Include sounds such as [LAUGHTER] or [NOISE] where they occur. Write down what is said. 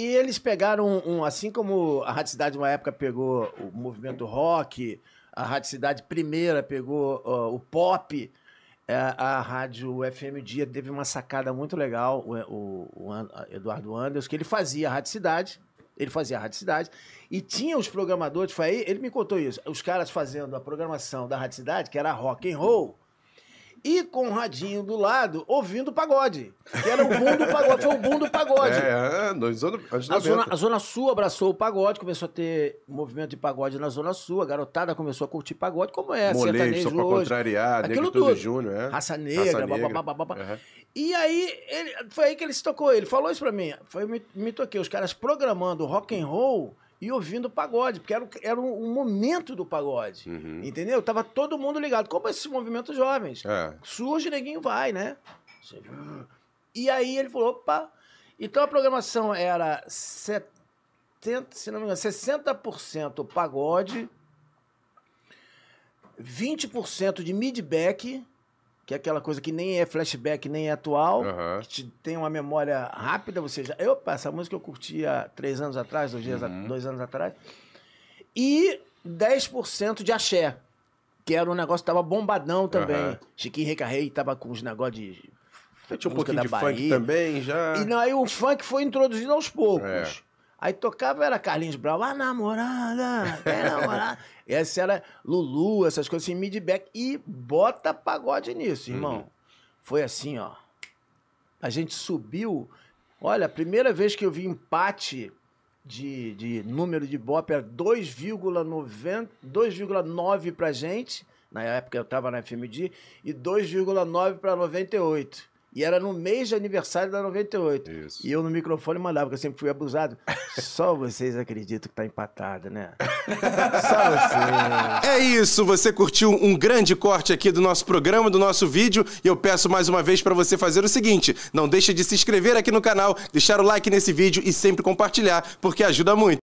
E eles pegaram, um, um, assim como a Rádio Cidade, uma época, pegou o movimento rock, a Rádio Cidade Primeira pegou uh, o pop, é, a Rádio FM Dia teve uma sacada muito legal, o, o, o Eduardo Anders, que ele fazia a Rádio Cidade, ele fazia a Rádio Cidade, e tinha os programadores, foi aí, ele me contou isso, os caras fazendo a programação da Rádio Cidade, que era rock and roll, e Conradinho do lado, ouvindo pagode. Que era o boom do pagode, foi o boom do pagode. É, é anos, a, zona, a Zona Sul abraçou o pagode, começou a ter movimento de pagode na Zona Sul, a garotada começou a curtir pagode, como é, Molejo, sertanejo só pra hoje. contrariar, Aquilo tudo. Júnior, é. Raça Negra, Raça negra. blá, blá, Uhum. E aí, ele, foi aí que ele se tocou, ele falou isso pra mim, foi, me, me toquei, os caras programando rock and roll e ouvindo pagode, porque era, era um, um momento do pagode. Uhum. Entendeu? Tava todo mundo ligado. Como esses movimentos jovens. É. Surge, neguinho vai, né? E aí ele falou: opa. Então a programação era 70, se não me engano, 60% pagode, 20% de midback que é aquela coisa que nem é flashback, nem é atual, uhum. que te, tem uma memória rápida, ou seja, eu, opa, essa música eu curti há três anos atrás, dois, dias uhum. a, dois anos atrás, e 10% de axé, que era um negócio que tava bombadão também. Uhum. Chiquinho Recarrei tava com os negócios de... Tinha um pouquinho da de Bahia. funk também, já... E não, aí o funk foi introduzido aos poucos. É. Aí tocava, era Carlinhos Brown, a namorada, é namorada. Essa era Lulu, essas coisas assim, midback. E bota pagode nisso, uhum. irmão. Uhum. Foi assim, ó. A gente subiu. Olha, a primeira vez que eu vi empate de, de número de bop era 2,9 pra gente. Na época eu tava na FMD. E 2,9 pra 98. E era no mês de aniversário da 98. Isso. E eu no microfone mandava, porque eu sempre fui abusado. [LAUGHS] Só vocês acreditam que tá empatado, né? [LAUGHS] Só vocês. É isso, você curtiu um grande corte aqui do nosso programa, do nosso vídeo. E eu peço mais uma vez para você fazer o seguinte: não deixe de se inscrever aqui no canal, deixar o like nesse vídeo e sempre compartilhar, porque ajuda muito.